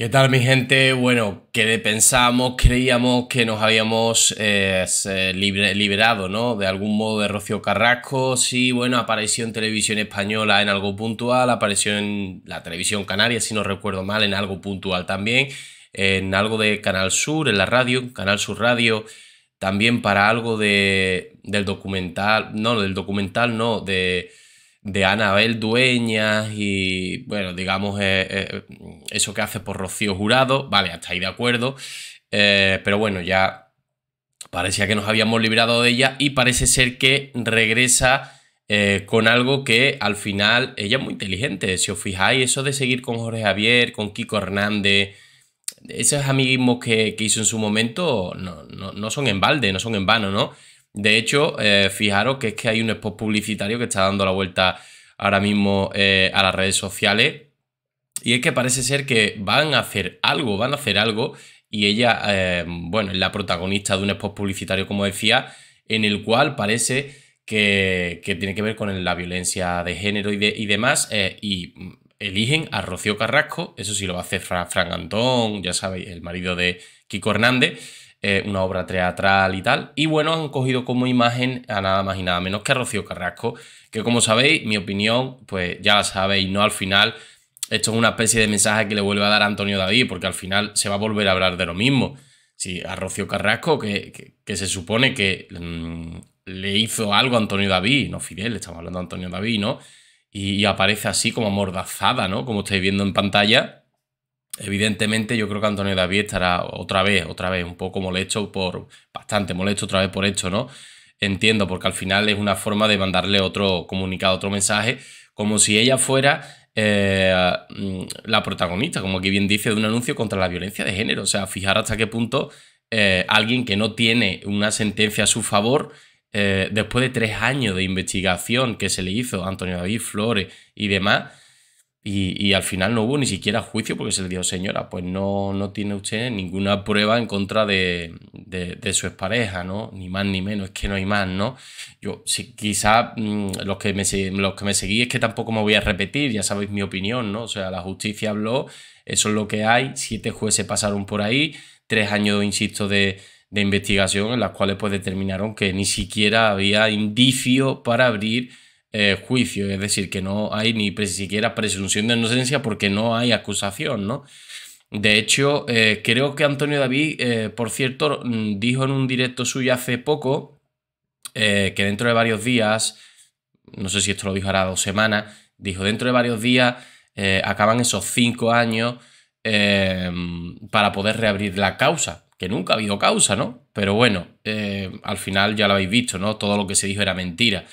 ¿Qué tal mi gente? Bueno, que pensamos, creíamos que nos habíamos eh, eh, liberado, ¿no? De algún modo de Rocío Carrasco. Sí, bueno, apareció en televisión española en algo puntual, apareció en la televisión canaria, si no recuerdo mal, en algo puntual también, en algo de Canal Sur, en la radio, Canal Sur Radio, también para algo de, del documental, no, del documental no, de de Anabel Dueñas y, bueno, digamos, eh, eh, eso que hace por Rocío Jurado, vale, hasta ahí de acuerdo, eh, pero bueno, ya parecía que nos habíamos librado de ella y parece ser que regresa con algo que al final, ella es muy inteligente, si os fijáis, eso de seguir con Jorge Javier, con Kiko Hernández, esos amiguismos que, que hizo en su momento no, no son en balde, no son en vano, ¿no? De hecho, eh, fijaros que es que hay un spot publicitario que está dando la vuelta ahora mismo eh, a las redes sociales. Y es que parece ser que van a hacer algo, van a hacer algo. Y ella, eh, bueno, es la protagonista de un spot publicitario, como decía, en el cual parece que, tiene que ver con la violencia de género y, demás. y eligen a Rocío Carrasco, eso sí lo va a hacer Antón, ya sabéis, el marido de Kiko Hernández. Eh, una obra teatral y tal. Y bueno, han cogido como imagen a nada más y nada menos que a Rocío Carrasco, que como sabéis, mi opinión, pues ya la sabéis, ¿no? Al final, esto es una especie de mensaje que le vuelve a dar a Antonio David, porque al final se va a volver a hablar de lo mismo. Si a Rocío Carrasco, que, que, se supone que mm, le hizo algo a Antonio David, no Fidel, estamos hablando de Antonio David, ¿no? Y, y aparece así como amordazada, ¿no? Como estáis viendo en pantalla Evidentemente, yo creo que Antonio David estará otra vez, otra vez, un poco molesto por. bastante molesto, otra vez por hecho, ¿no? Entiendo, porque al final es una forma de mandarle otro comunicado, otro mensaje, como si ella fuera eh, mm, la protagonista, como aquí bien dice, de un anuncio contra la violencia de género. O sea, fijar hasta qué punto eh, alguien que no tiene una sentencia a su favor, eh, después de tres años de investigación que se le hizo a Antonio David Flores y demás, y, al final no hubo ni siquiera juicio porque se le dijo, señora, pues no, no tiene usted ninguna prueba en contra de, su expareja, ¿no? Ni más ni menos, es que no hay más, ¿no? Yo, si, quizá mm, los, que me, los que me seguís es que tampoco me voy a repetir, ya sabéis mi opinión, ¿no? O sea, la justicia habló, eso es lo que hay, siete jueces pasaron por ahí, tres años, insisto, de, de investigación en las cuales pues determinaron que ni siquiera había indicio para abrir eh, juicio, es decir, que no hay ni siquiera presunción de inocencia porque no hay acusación, ¿no? De hecho, eh, creo que Antonio David, eh, por cierto, mm, dijo en un directo suyo hace poco que dentro de varios días, no sé si esto lo dijo ahora dos semanas, dijo dentro de varios días acaban esos cinco años para poder reabrir la causa, que nunca ha habido causa, ¿no? Pero bueno, al final ya lo habéis visto, ¿no? Todo lo que se dijo era mentira.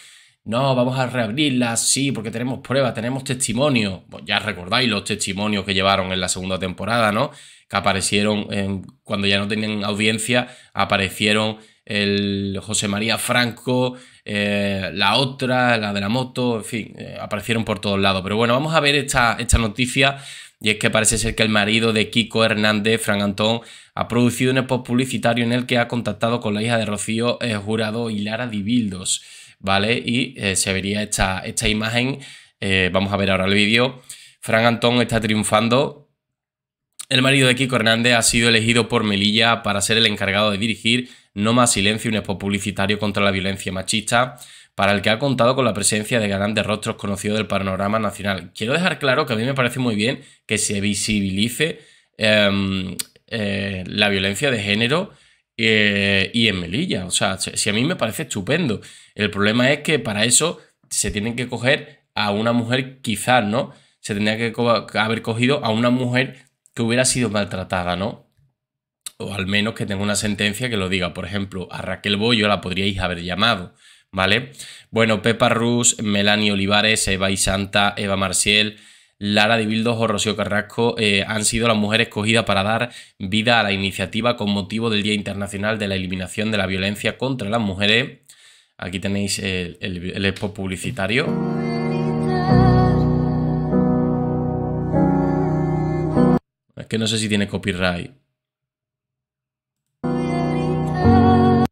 No, vamos a reabrirla, sí, porque tenemos pruebas, tenemos testimonios. ya recordáis los testimonios que llevaron en la segunda temporada, ¿no? Que aparecieron en, cuando ya no tenían audiencia, aparecieron el José María Franco, eh, la otra, la de la moto, en fin, eh, aparecieron por todos lados. Pero bueno, vamos a ver esta, noticia. Y es que parece ser que el marido de Kiko Hernández, Fran Antón, ha producido un post publicitario en el que ha contactado con la hija de Rocío el eh, Jurado y Lara Dibildos. ¿vale? Y eh, se vería esta, imagen, eh, vamos a ver ahora el vídeo, Frank Antón está triunfando. El marido de Kiko Hernández ha sido elegido por Melilla para ser el encargado de dirigir No más silencio, un expo publicitario contra la violencia machista, para el que ha contado con la presencia de grandes rostros conocidos del panorama nacional. Quiero dejar claro que a mí me parece muy bien que se visibilice em, eh, la violencia de género eh, y en Melilla. O sea, si a mí me parece estupendo. El problema es que para eso se tienen que coger a una mujer, quizás, ¿no? Se tendría que haber cogido a una mujer que hubiera sido maltratada, ¿no? O al menos que tenga una sentencia que lo diga. Por ejemplo, a Raquel Boyo la podríais haber llamado, ¿vale? Bueno, Pepa Rus, Melanie Olivares, Eva Isanta, Eva Marciel, Lara de Bildos o Rocío Carrasco eh, han sido las mujeres escogidas para dar vida a la iniciativa con motivo del Día Internacional de la Eliminación de la Violencia contra las Mujeres. Aquí tenéis el, el, expo publicitario. Es que no sé si tiene copyright.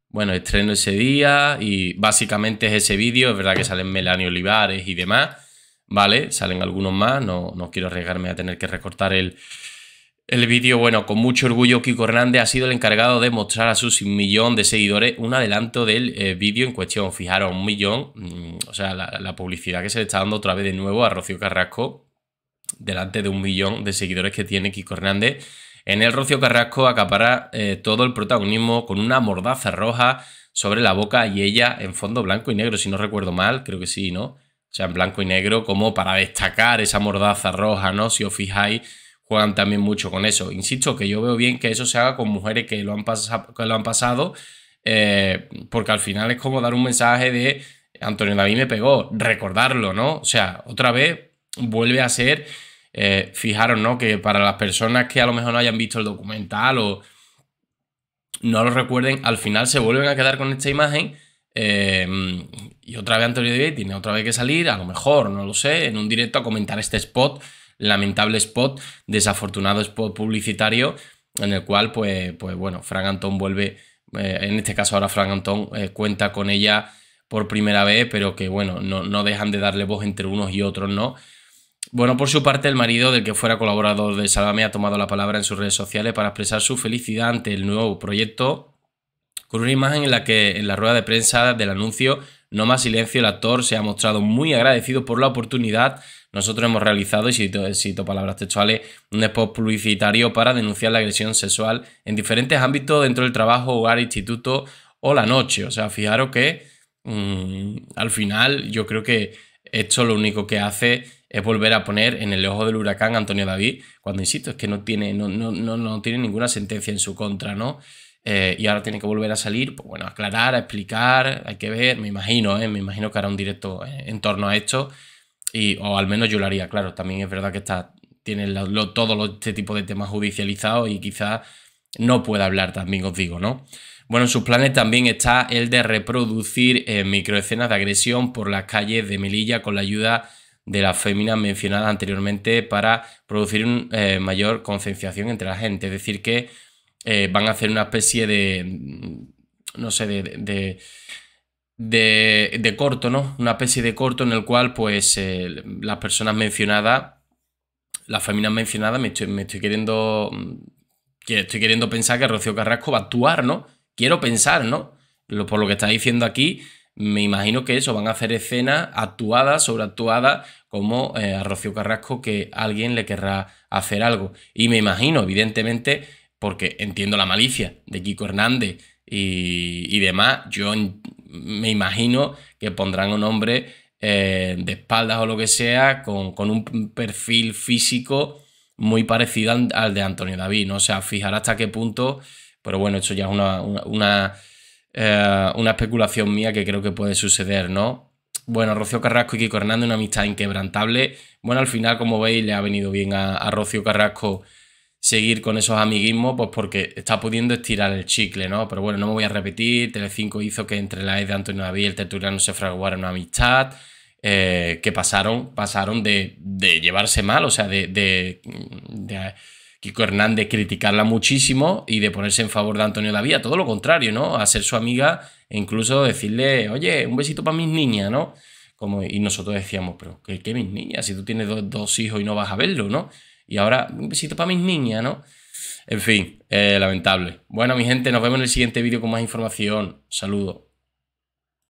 Bueno, estreno ese día y básicamente es ese vídeo. Es verdad que salen Melanie Olivares y demás ¿vale? Salen algunos más, no, quiero arriesgarme a tener que recortar el, vídeo. Bueno, con mucho orgullo, Kiko Hernández ha sido el encargado de mostrar a sus millón de seguidores un adelanto del eh, vídeo en cuestión. Fijaros, un millón, mm, o sea, la, publicidad que se le está dando otra vez de nuevo a Rocío Carrasco, delante de un millón de seguidores que tiene Kiko Hernández. En el Rocío Carrasco acapara eh, todo el protagonismo con una mordaza roja sobre la boca y ella en fondo blanco y negro, si no recuerdo mal, creo que sí, ¿no? O sea, en blanco y negro, como para destacar esa mordaza roja, ¿no? Si os fijáis, juegan también mucho con eso. Insisto que yo veo bien que eso se haga con mujeres que lo han, que lo han pasado, eh, porque al final es como dar un mensaje de Antonio David me pegó, recordarlo, ¿no? O sea, otra vez vuelve a ser, eh, fijaros, ¿no? Que para las personas que a lo mejor no hayan visto el documental o no lo recuerden, al final se vuelven a quedar con esta imagen. Eh, y otra vez Antonio David tiene otra vez que salir, a lo mejor, no lo sé, en un directo a comentar este spot, lamentable spot, desafortunado spot publicitario, en el cual, pues, pues bueno, Frank Antón vuelve, eh, en este caso ahora Frank Antón eh, cuenta con ella por primera vez, pero que bueno, no, no dejan de darle voz entre unos y otros, ¿no? Bueno, por su parte, el marido del que fuera colaborador de Salame ha tomado la palabra en sus redes sociales para expresar su felicidad ante el nuevo proyecto, con una imagen en la que en la rueda de prensa del anuncio no más silencio, el actor se ha mostrado muy agradecido por la oportunidad. Nosotros hemos realizado, y cito, palabras textuales, un spot publicitario para denunciar la agresión sexual en diferentes ámbitos dentro del trabajo, hogar, instituto o la noche. O sea, fijaros que mm, al final yo creo que esto lo único que hace es volver a poner en el ojo del huracán a Antonio David, cuando insisto, es que no tiene, no tiene ninguna sentencia en su contra, ¿no? Eh, y ahora tiene que volver a salir, pues bueno, a aclarar, a explicar, hay que ver, me imagino, eh, me imagino que hará un directo eh, en, torno a esto, y, o al menos yo lo haría, claro, también es verdad que está, tiene todo este tipo de temas judicializados y quizás no pueda hablar también, os digo, ¿no? Bueno, en sus planes también está el de reproducir microescenas de agresión por las calles de Melilla con la ayuda de las féminas mencionadas anteriormente para producir una mayor concienciación entre la gente, es decir que eh, van a hacer una especie de, mm, no sé, de, de, de, corto, ¿no? Una especie de corto en el cual, pues, eh, las personas mencionadas, las familias mencionadas, me estoy, queriendo, mm, que estoy queriendo pensar que Rocío Carrasco va a actuar, ¿no? Quiero pensar, ¿no? por lo que está diciendo aquí, me imagino que eso, van a hacer escenas actuadas, sobreactuadas, como eh, a Rocío Carrasco, que alguien le querrá hacer algo. Y me imagino, evidentemente, porque entiendo la malicia de Kiko Hernández y, demás, yo me imagino que pondrán un hombre eh, de espaldas o lo que sea con, un perfil físico muy parecido al de Antonio David, ¿no? O sea, fijar hasta qué punto, pero bueno, esto ya es eh, una, especulación mía que creo que puede suceder, ¿no? Bueno, Rocío Carrasco y Kiko Hernández, una amistad inquebrantable. Bueno, al final, como veis, le ha venido bien a, a Rocío Carrasco seguir con esos amiguismos, pues porque está pudiendo estirar el chicle, ¿no? Pero bueno, no me voy a repetir. Telecinco hizo que entre la ex de Antonio David y el tertuliano se fraguara una amistad. Eh, que pasaron, pasaron de, llevarse mal, o sea, de, de, Kiko Hernández criticarla muchísimo y de ponerse en favor de Antonio David, todo lo contrario, ¿no? A ser su amiga e incluso decirle, oye, un besito para mis niñas, ¿no? Como, y nosotros decíamos, pero ¿qué, qué mis niñas? Si tú tienes dos, hijos y no vas a verlo, ¿no? Y ahora un besito para mis niñas, ¿no? En fin, eh, lamentable. Bueno, mi gente, nos vemos en el siguiente vídeo con más información. Saludos.